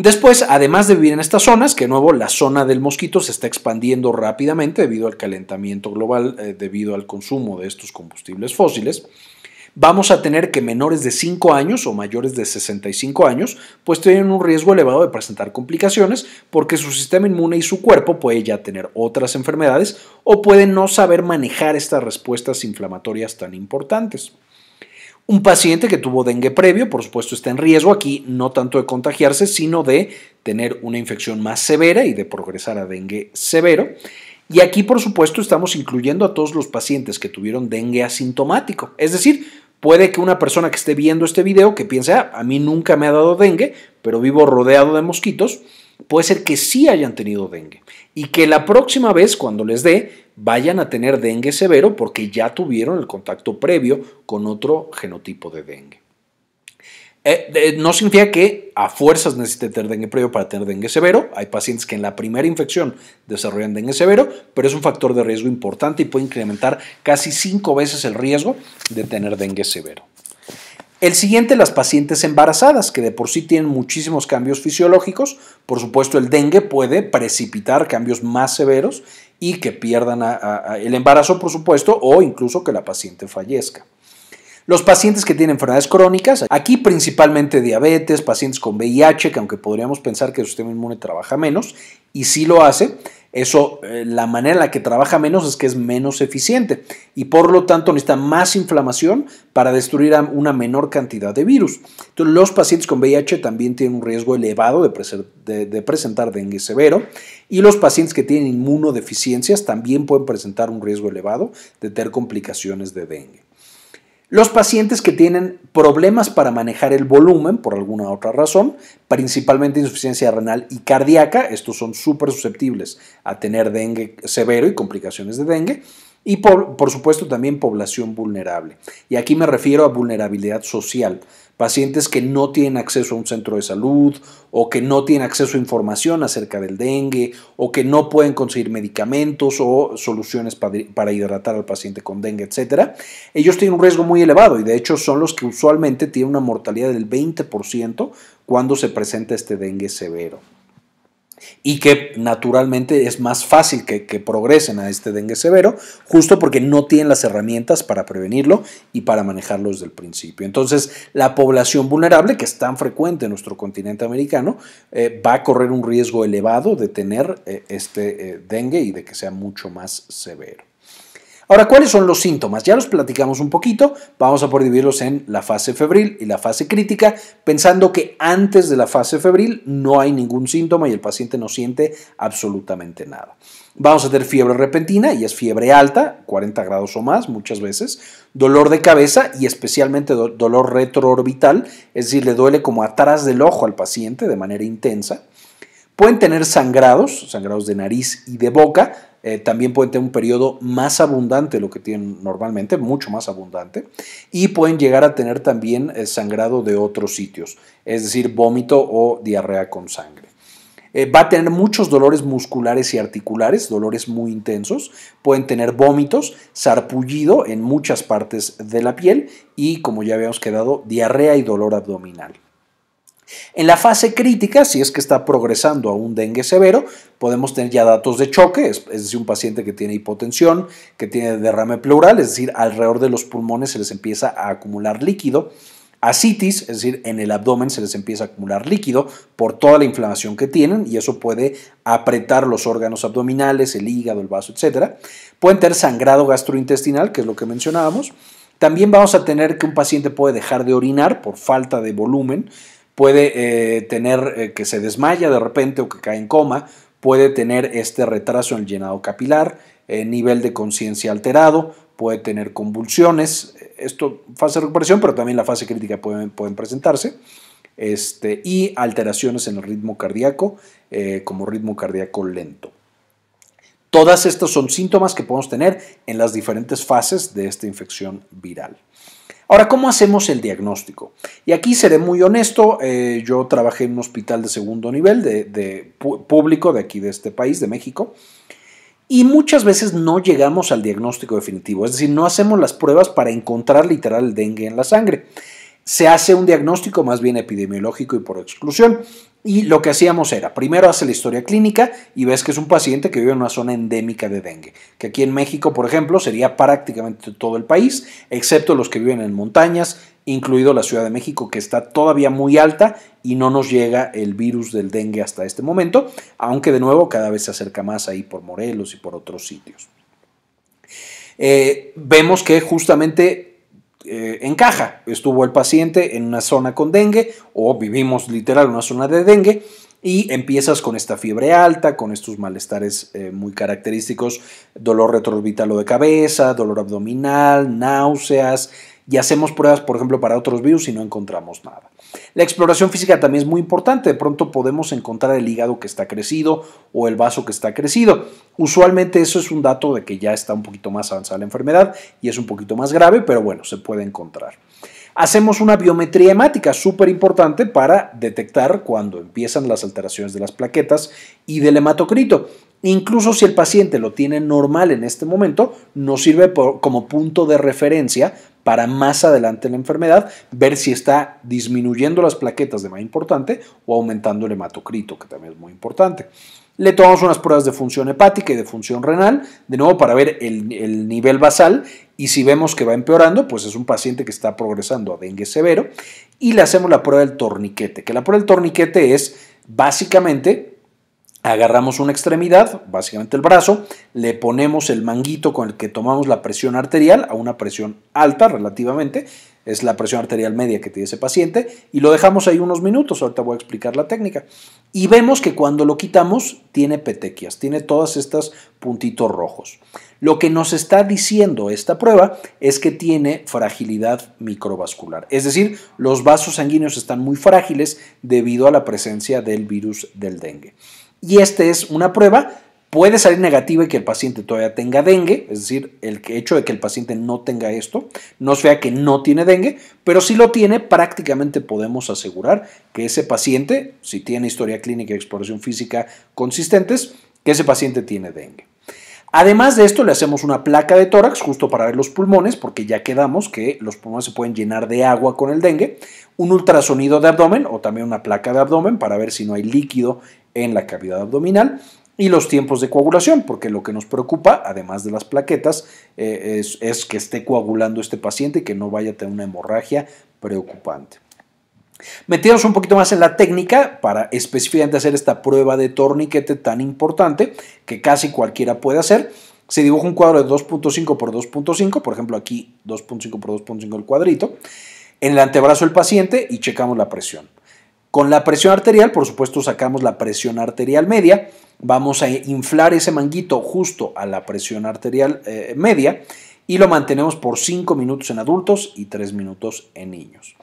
Speaker 1: Después, además de vivir en estas zonas, que de nuevo la zona del mosquito se está expandiendo rápidamente debido al calentamiento global, eh, debido al consumo de estos combustibles fósiles, vamos a tener que menores de 5 años o mayores de 65 años, pues tienen un riesgo elevado de presentar complicaciones porque su sistema inmune y su cuerpo puede ya tener otras enfermedades o pueden no saber manejar estas respuestas inflamatorias tan importantes. Un paciente que tuvo dengue previo, por supuesto, está en riesgo aquí no tanto de contagiarse, sino de tener una infección más severa y de progresar a dengue severo. Y aquí, por supuesto, estamos incluyendo a todos los pacientes que tuvieron dengue asintomático. Es decir, puede que una persona que esté viendo este video, que piense, ah, a mí nunca me ha dado dengue, pero vivo rodeado de mosquitos, puede ser que sí hayan tenido dengue y que la próxima vez cuando les dé vayan a tener dengue severo porque ya tuvieron el contacto previo con otro genotipo de dengue. Eh, no significa que a fuerzas necesite tener dengue previo para tener dengue severo. Hay pacientes que en la primera infección desarrollan dengue severo, pero es un factor de riesgo importante y puede incrementar casi cinco veces el riesgo de tener dengue severo. El siguiente, las pacientes embarazadas, que de por sí tienen muchísimos cambios fisiológicos. Por supuesto, el dengue puede precipitar cambios más severos y que pierdan el embarazo, por supuesto, o incluso que la paciente fallezca. Los pacientes que tienen enfermedades crónicas, aquí principalmente diabetes, pacientes con VIH, que aunque podríamos pensar que el sistema inmune trabaja menos, y sí lo hace, eso, eh, la manera en la que trabaja menos es que es menos eficiente y por lo tanto necesita más inflamación para destruir una menor cantidad de virus. Entonces, los pacientes con VIH también tienen un riesgo elevado de presentar dengue severo y los pacientes que tienen inmunodeficiencias también pueden presentar un riesgo elevado de tener complicaciones de dengue. Los pacientes que tienen problemas para manejar el volumen por alguna otra razón, principalmente insuficiencia renal y cardíaca, estos son súper susceptibles a tener dengue severo y complicaciones de dengue. Y por, supuesto también población vulnerable. Y aquí me refiero a vulnerabilidad social, pacientes que no tienen acceso a un centro de salud o que no tienen acceso a información acerca del dengue o que no pueden conseguir medicamentos o soluciones para hidratar al paciente con dengue, etc. Ellos tienen un riesgo muy elevado y de hecho son los que usualmente tienen una mortalidad del 20% cuando se presenta este dengue severo y que naturalmente es más fácil que, progresen a este dengue severo, justo porque no tienen las herramientas para prevenirlo y para manejarlo desde el principio. Entonces, la población vulnerable, que es tan frecuente en nuestro continente americano, eh, va a correr un riesgo elevado de tener eh, este eh, dengue y de que sea mucho más severo. Ahora, ¿cuáles son los síntomas? Ya los platicamos un poquito, vamos a por dividirlos en la fase febril y la fase crítica, pensando que antes de la fase febril no hay ningún síntoma y el paciente no siente absolutamente nada. Vamos a tener fiebre repentina y es fiebre alta, 40 grados o más muchas veces, dolor de cabeza y especialmente dolor retroorbital, es decir, le duele como atrás del ojo al paciente de manera intensa Pueden tener sangrados, sangrados de nariz y de boca. Eh, también pueden tener un periodo más abundante de lo que tienen normalmente, mucho más abundante. Y pueden llegar a tener también eh, sangrado de otros sitios, es decir, vómito o diarrea con sangre. Eh, va a tener muchos dolores musculares y articulares, dolores muy intensos. Pueden tener vómitos, sarpullido en muchas partes de la piel y, como ya habíamos quedado, diarrea y dolor abdominal. En la fase crítica, si es que está progresando a un dengue severo, podemos tener ya datos de choque, es, decir, un paciente que tiene hipotensión, que tiene derrame pleural, es decir, alrededor de los pulmones se les empieza a acumular líquido. Asitis, es decir, en el abdomen se les empieza a acumular líquido por toda la inflamación que tienen y eso puede apretar los órganos abdominales, el hígado, el vaso, etc. Pueden tener sangrado gastrointestinal, que es lo que mencionábamos. También vamos a tener que un paciente puede dejar de orinar por falta de volumen puede eh, tener eh, que se desmaya de repente o que cae en coma, puede tener este retraso en el llenado capilar, eh, nivel de conciencia alterado, puede tener convulsiones, esto fase de recuperación, pero también la fase crítica pueden, presentarse, este, y alteraciones en el ritmo cardíaco, como ritmo cardíaco lento. Todas estas son síntomas que podemos tener en las diferentes fases de esta infección viral. Ahora, ¿cómo hacemos el diagnóstico? Y aquí seré muy honesto, eh, yo trabajé en un hospital de segundo nivel, de, público de aquí, de este país, de México, y muchas veces no llegamos al diagnóstico definitivo, es decir, no hacemos las pruebas para encontrar literal el dengue en la sangre. Se hace un diagnóstico más bien epidemiológico y por exclusión. Y lo que hacíamos era, primero hace la historia clínica y ves que es un paciente que vive en una zona endémica de dengue, que aquí en México, por ejemplo, sería prácticamente todo el país, excepto los que viven en montañas, incluido la Ciudad de México, que está todavía muy alta y no nos llega el virus del dengue hasta este momento, aunque de nuevo cada vez se acerca más ahí por Morelos y por otros sitios. Eh, vemos que justamente eh, encaja. Estuvo el paciente en una zona con dengue o vivimos literal una zona de dengue y empiezas con esta fiebre alta, con estos malestares eh, muy característicos, dolor retroorbital o de cabeza, dolor abdominal, náuseas y hacemos pruebas, por ejemplo, para otros virus y no encontramos nada. La exploración física también es muy importante. De pronto podemos encontrar el hígado que está crecido o el vaso que está crecido. Usualmente eso es un dato de que ya está un poquito más avanzada la enfermedad y es un poquito más grave, pero bueno, se puede encontrar. Hacemos una biometría hemática súper importante para detectar cuando empiezan las alteraciones de las plaquetas y del hematocrito. Incluso si el paciente lo tiene normal en este momento, nos sirve como punto de referencia para más adelante la enfermedad ver si está disminuyendo las plaquetas de manera importante o aumentando el hematocrito, que también es muy importante. Le tomamos unas pruebas de función hepática y de función renal, de nuevo para ver el, el, nivel basal y si vemos que va empeorando, pues es un paciente que está progresando a dengue severo. Y le hacemos la prueba del torniquete, que la prueba del torniquete es básicamente Agarramos una extremidad, básicamente el brazo, le ponemos el manguito con el que tomamos la presión arterial a una presión alta relativamente, es la presión arterial media que tiene ese paciente, y lo dejamos ahí unos minutos, ahorita voy a explicar la técnica. Y vemos que cuando lo quitamos tiene petequias, tiene todas estas puntitos rojos. Lo que nos está diciendo esta prueba es que tiene fragilidad microvascular, es decir, los vasos sanguíneos están muy frágiles debido a la presencia del virus del dengue. Y esta es una prueba, puede salir negativa y que el paciente todavía tenga dengue, es decir, el hecho de que el paciente no tenga esto, no sea que no tiene dengue, pero si lo tiene, prácticamente podemos asegurar que ese paciente, si tiene historia clínica y exploración física consistentes, que ese paciente tiene dengue. Además de esto, le hacemos una placa de tórax justo para ver los pulmones, porque ya quedamos que los pulmones se pueden llenar de agua con el dengue, un ultrasonido de abdomen o también una placa de abdomen para ver si no hay líquido en la cavidad abdominal y los tiempos de coagulación, porque lo que nos preocupa, además de las plaquetas, eh, es, que esté coagulando este paciente y que no vaya a tener una hemorragia preocupante. Metidos un poquito más en la técnica para específicamente hacer esta prueba de torniquete tan importante que casi cualquiera puede hacer. Se dibuja un cuadro de 2.5 por 2.5, por ejemplo aquí 2.5 por 2.5 el cuadrito, en el antebrazo del paciente y checamos la presión. Con la presión arterial, por supuesto, sacamos la presión arterial media, vamos a inflar ese manguito justo a la presión arterial eh, media y lo mantenemos por 5 minutos en adultos y 3 minutos en niños.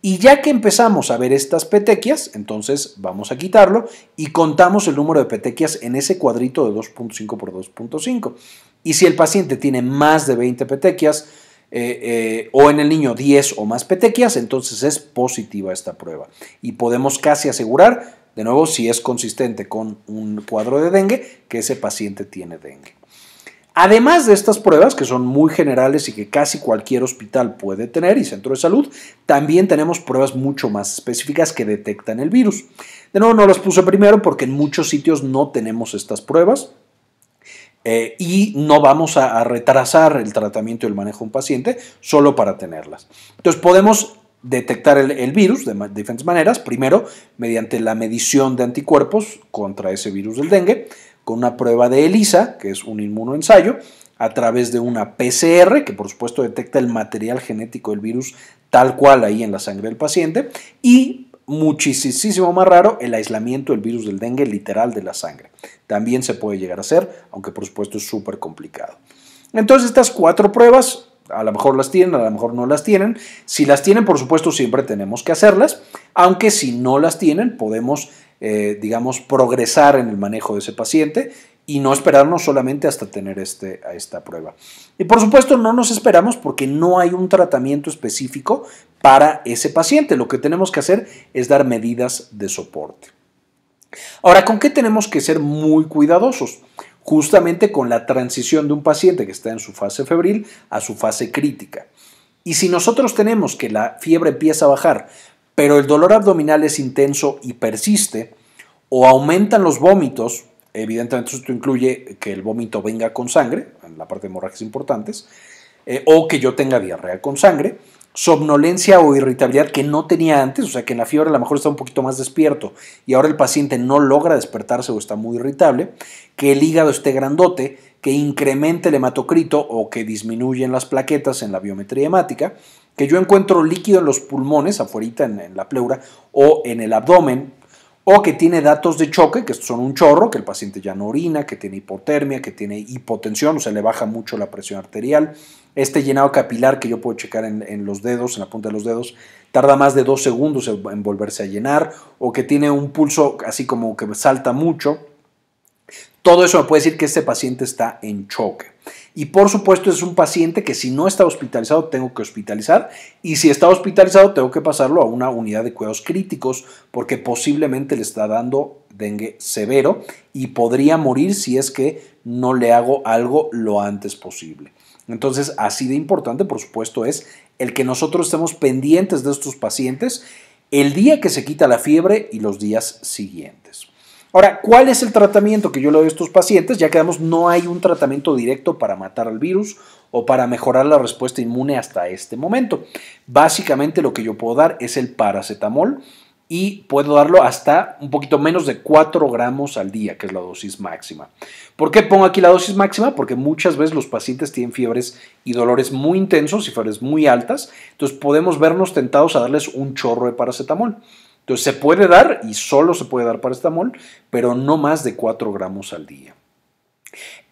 Speaker 1: Y ya que empezamos a ver estas petequias, entonces vamos a quitarlo y contamos el número de petequias en ese cuadrito de 2.5 por 2.5. Y si el paciente tiene más de 20 petequias, eh, eh, o en el niño 10 o más petequias, entonces es positiva esta prueba. Y podemos casi asegurar, de nuevo, si es consistente con un cuadro de dengue, que ese paciente tiene dengue. Además de estas pruebas, que son muy generales y que casi cualquier hospital puede tener y centro de salud, también tenemos pruebas mucho más específicas que detectan el virus. De nuevo, no las puse primero porque en muchos sitios no tenemos estas pruebas. Eh, y no vamos a, retrasar el tratamiento y el manejo de un paciente solo para tenerlas. Entonces podemos detectar el, virus de, diferentes maneras. Primero, mediante la medición de anticuerpos contra ese virus del dengue, con una prueba de ELISA, que es un inmunoensayo, a través de una PCR, que por supuesto detecta el material genético del virus tal cual ahí en la sangre del paciente, y muchísimo más raro el aislamiento del virus del dengue literal de la sangre. También se puede llegar a hacer, aunque por supuesto es súper complicado. Entonces estas cuatro pruebas, a lo mejor las tienen, a lo mejor no las tienen. Si las tienen, por supuesto, siempre tenemos que hacerlas, aunque si no las tienen, podemos, eh, digamos, progresar en el manejo de ese paciente y no esperarnos solamente hasta tener este, a esta prueba. Y por supuesto no nos esperamos porque no hay un tratamiento específico para ese paciente. Lo que tenemos que hacer es dar medidas de soporte. Ahora, ¿con qué tenemos que ser muy cuidadosos? Justamente con la transición de un paciente que está en su fase febril a su fase crítica. Y si nosotros tenemos que la fiebre empieza a bajar, pero el dolor abdominal es intenso y persiste, o aumentan los vómitos, Evidentemente esto incluye que el vómito venga con sangre, en la parte de hemorragias importantes, eh, o que yo tenga diarrea con sangre, somnolencia o irritabilidad que no tenía antes, o sea que en la fiebre a lo mejor está un poquito más despierto y ahora el paciente no logra despertarse o está muy irritable, que el hígado esté grandote, que incremente el hematocrito o que disminuyen las plaquetas en la biometría hemática, que yo encuentro líquido en los pulmones, afuera en la pleura o en el abdomen, o que tiene datos de choque, que son un chorro, que el paciente ya no orina, que tiene hipotermia, que tiene hipotensión, o sea, le baja mucho la presión arterial. Este llenado capilar que yo puedo checar en, los dedos, en la punta de los dedos, tarda más de dos segundos en volverse a llenar, o que tiene un pulso así como que salta mucho todo eso me puede decir que este paciente está en choque. Y por supuesto es un paciente que si no está hospitalizado tengo que hospitalizar y si está hospitalizado tengo que pasarlo a una unidad de cuidados críticos porque posiblemente le está dando dengue severo y podría morir si es que no le hago algo lo antes posible. Entonces, así de importante, por supuesto, es el que nosotros estemos pendientes de estos pacientes el día que se quita la fiebre y los días siguientes. Ahora, ¿cuál es el tratamiento que yo le doy a estos pacientes? Ya quedamos, no hay un tratamiento directo para matar al virus o para mejorar la respuesta inmune hasta este momento. Básicamente lo que yo puedo dar es el paracetamol y puedo darlo hasta un poquito menos de 4 gramos al día, que es la dosis máxima. ¿Por qué pongo aquí la dosis máxima? Porque muchas veces los pacientes tienen fiebres y dolores muy intensos y fiebres muy altas, entonces podemos vernos tentados a darles un chorro de paracetamol. Entonces se puede dar y solo se puede dar para paracetamol, pero no más de 4 gramos al día.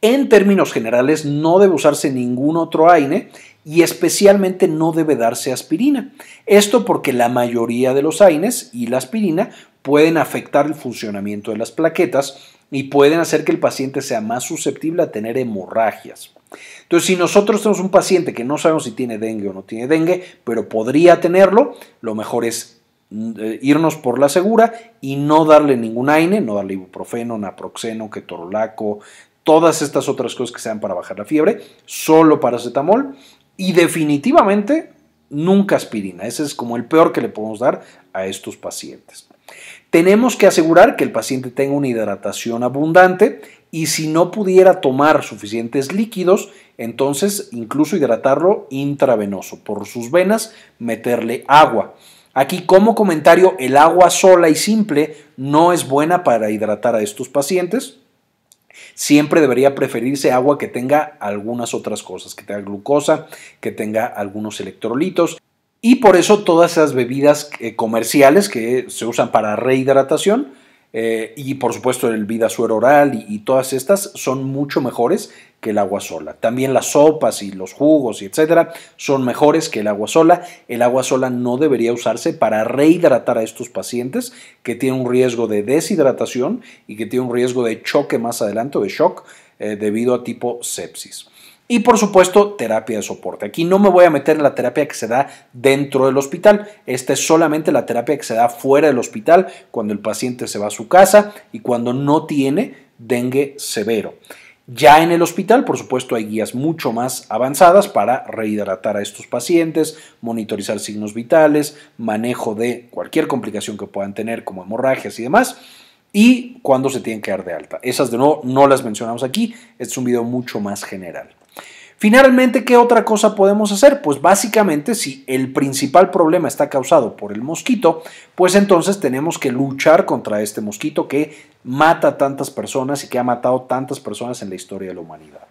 Speaker 1: En términos generales, no debe usarse ningún otro AINE y especialmente no debe darse aspirina. Esto porque la mayoría de los AINES y la aspirina pueden afectar el funcionamiento de las plaquetas y pueden hacer que el paciente sea más susceptible a tener hemorragias. Entonces, si nosotros tenemos un paciente que no sabemos si tiene dengue o no tiene dengue, pero podría tenerlo, lo mejor es Mm, eh, irnos por la segura y no darle ningún aine, no darle ibuprofeno, naproxeno, ketorolaco, todas estas otras cosas que sean para bajar la fiebre, solo paracetamol y definitivamente nunca aspirina. Ese es como el peor que le podemos dar a estos pacientes. Tenemos que asegurar que el paciente tenga una hidratación abundante y si no pudiera tomar suficientes líquidos, entonces incluso hidratarlo intravenoso por sus venas, meterle agua. Aquí como comentario, el agua sola y simple no es buena para hidratar a estos pacientes. Siempre debería preferirse agua que tenga algunas otras cosas, que tenga glucosa, que tenga algunos electrolitos. Y por eso todas esas bebidas eh, comerciales que se usan para rehidratación, eh, y por supuesto el suero oral y, todas estas son mucho mejores que el agua sola. También las sopas y los jugos y etcétera son mejores que el agua sola. El agua sola no debería usarse para rehidratar a estos pacientes que tienen un riesgo de deshidratación y que tienen un riesgo de choque más adelante, de shock, eh, debido a tipo sepsis. Y por supuesto, terapia de soporte. Aquí no me voy a meter en la terapia que se da dentro del hospital. Esta es solamente la terapia que se da fuera del hospital, cuando el paciente se va a su casa y cuando no tiene dengue severo. Ya en el hospital, por supuesto, hay guías mucho más avanzadas para rehidratar a estos pacientes, monitorizar signos vitales, manejo de cualquier complicación que puedan tener, como hemorragias y demás y cuando se tienen que dar de alta. Esas de nuevo no las mencionamos aquí, este es un video mucho más general. Finalmente, ¿qué otra cosa podemos hacer? Pues básicamente, si el principal problema está causado por el mosquito, pues entonces tenemos que luchar contra este mosquito que mata a tantas personas y que ha matado tantas personas en la historia de la humanidad.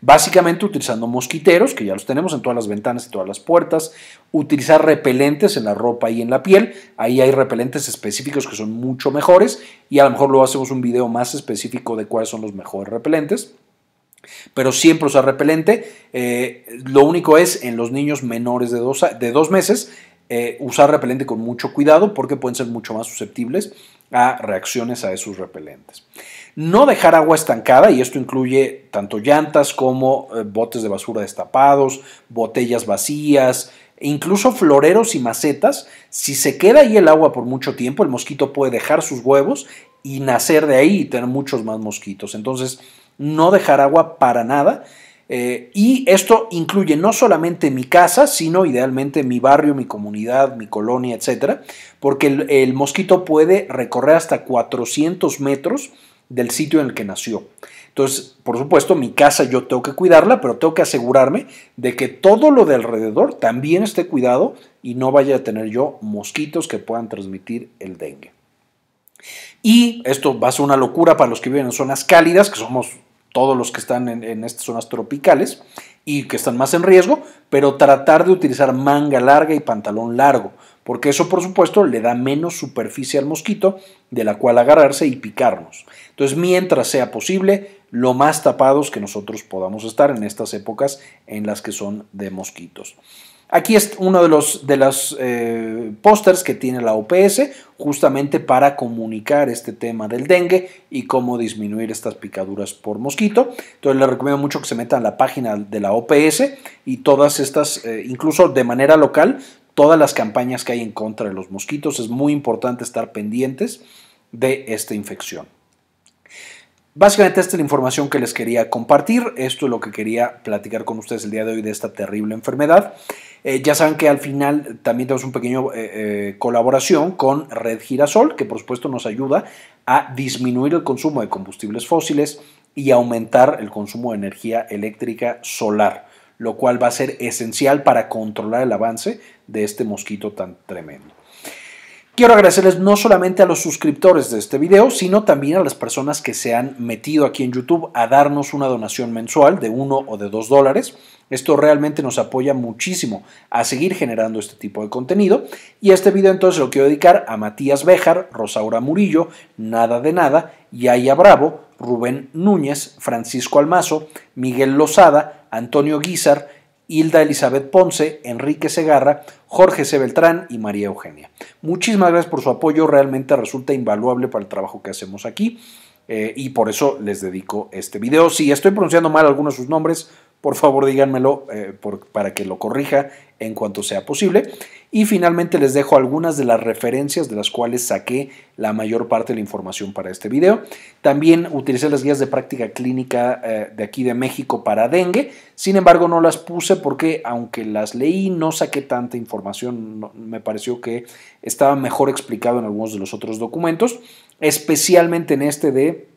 Speaker 1: Básicamente utilizando mosquiteros, que ya los tenemos en todas las ventanas y todas las puertas, utilizar repelentes en la ropa y en la piel, ahí hay repelentes específicos que son mucho mejores y a lo mejor luego hacemos un video más específico de cuáles son los mejores repelentes pero siempre usar repelente. Eh, lo único es en los niños menores de dos, de meses eh, usar repelente con mucho cuidado porque pueden ser mucho más susceptibles a reacciones a esos repelentes. No dejar agua estancada, y esto incluye tanto llantas como eh, botes de basura destapados, botellas vacías, e incluso floreros y macetas. Si se queda ahí el agua por mucho tiempo, el mosquito puede dejar sus huevos y nacer de ahí y tener muchos más mosquitos. Entonces, no dejar agua para nada. Eh, y esto incluye no solamente mi casa, sino idealmente mi barrio, mi comunidad, mi colonia, etcétera, porque el, mosquito puede recorrer hasta 400 metros del sitio en el que nació. Entonces, por supuesto, mi casa yo tengo que cuidarla, pero tengo que asegurarme de que todo lo de alrededor también esté cuidado y no vaya a tener yo mosquitos que puedan transmitir el dengue. Y esto va a ser una locura para los que viven en zonas cálidas, que somos todos los que están en, estas zonas tropicales y que están más en riesgo, pero tratar de utilizar manga larga y pantalón largo, porque eso por supuesto le da menos superficie al mosquito de la cual agarrarse y picarnos. Entonces, mientras sea posible, lo más tapados que nosotros podamos estar en estas épocas en las que son de mosquitos. Aquí es uno de los, de eh, pósters que tiene la OPS justamente para comunicar este tema del dengue y cómo disminuir estas picaduras por mosquito. Entonces les recomiendo mucho que se metan a la página de la OPS y todas estas, eh, incluso de manera local, todas las campañas que hay en contra de los mosquitos. Es muy importante estar pendientes de esta infección. Básicamente esta es la información que les quería compartir. Esto es lo que quería platicar con ustedes el día de hoy de esta terrible enfermedad. Eh, ya saben que al final también tenemos un pequeño eh, eh, colaboración con Red Girasol, que por supuesto nos ayuda a disminuir el consumo de combustibles fósiles y aumentar el consumo de energía eléctrica solar, lo cual va a ser esencial para controlar el avance de este mosquito tan tremendo. Quiero agradecerles no solamente a los suscriptores de este video, sino también a las personas que se han metido aquí en YouTube a darnos una donación mensual de 1 o de 2 dólares. Esto realmente nos apoya muchísimo a seguir generando este tipo de contenido. Y este video entonces lo quiero dedicar a Matías Bejar, Rosaura Murillo, Nada de Nada, Yaya Bravo, Rubén Núñez, Francisco Almazo, Miguel Lozada, Antonio Guizar, Hilda Elizabeth Ponce, Enrique Segarra, Jorge C. Beltrán y María Eugenia. Muchísimas gracias por su apoyo, realmente resulta invaluable para el trabajo que hacemos aquí eh, y por eso les dedico este video. Si estoy pronunciando mal algunos de sus nombres, por favor díganmelo eh, para que lo corrija en cuanto sea posible. Y finalmente les dejo algunas de las referencias de las cuales saqué la mayor parte de la información para este video. También utilicé las guías de práctica clínica eh, de aquí de México para dengue. Sin embargo, no las puse porque aunque las leí, no saqué tanta información. Me pareció que estaba mejor explicado en algunos de los otros documentos, especialmente en este de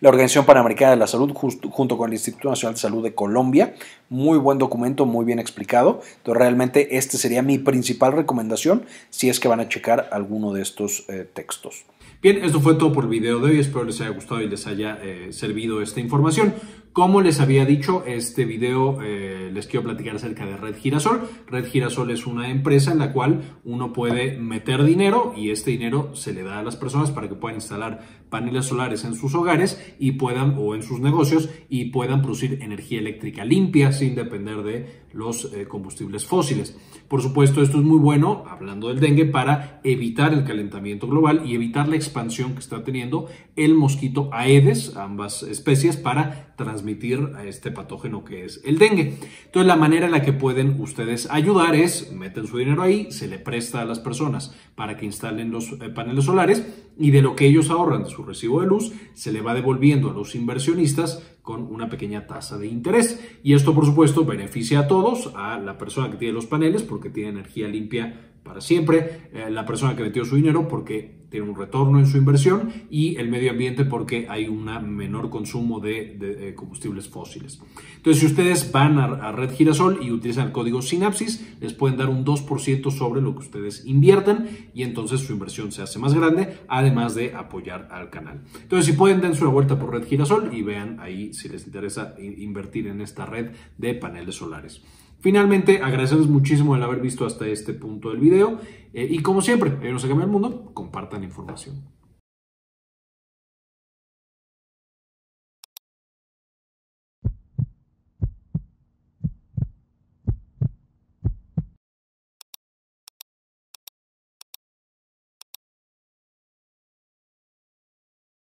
Speaker 1: la Organización Panamericana de la Salud, junto con el Instituto Nacional de Salud de Colombia. Muy buen documento, muy bien explicado. Entonces, realmente, este sería mi principal recomendación si es que van a checar alguno de estos eh, textos. Bien, esto fue todo por el video de hoy. Espero les haya gustado y les haya eh, servido esta información. Como les había dicho, este video eh, les quiero platicar acerca de Red Girasol. Red Girasol es una empresa en la cual uno puede meter dinero y este dinero se le da a las personas para que puedan instalar paneles solares en sus hogares y puedan o en sus negocios y puedan producir energía eléctrica limpia sin depender de los eh, combustibles fósiles. Por supuesto, esto es muy bueno, hablando del dengue, para evitar el calentamiento global y evitar la expansión que está teniendo el mosquito Aedes, ambas especies, para transmitir a este patógeno que es el dengue. Entonces, la manera en la que pueden ustedes ayudar es meten su dinero ahí, se le presta a las personas para que instalen los eh, paneles solares y de lo que ellos ahorran de su recibo de luz se le va devolviendo a los inversionistas con una pequeña tasa de interés. Y esto, por supuesto, beneficia a todos, a la persona que tiene los paneles porque tiene energía limpia para siempre, eh, la persona que metió su dinero porque tiene un retorno en su inversión y el medio ambiente porque hay un menor consumo de, eh, combustibles fósiles. Entonces, si ustedes van a, Red Girasol y utilizan el código Sinapsis, les pueden dar un 2% sobre lo que ustedes inviertan y entonces su inversión se hace más grande, además de apoyar al canal. Entonces, si pueden, dense una vuelta por Red Girasol y vean ahí si les interesa invertir en esta red de paneles solares. Finalmente, agradecemos muchísimo el haber visto hasta este punto del video eh, y como siempre, en No se cambia el mundo, compartan información.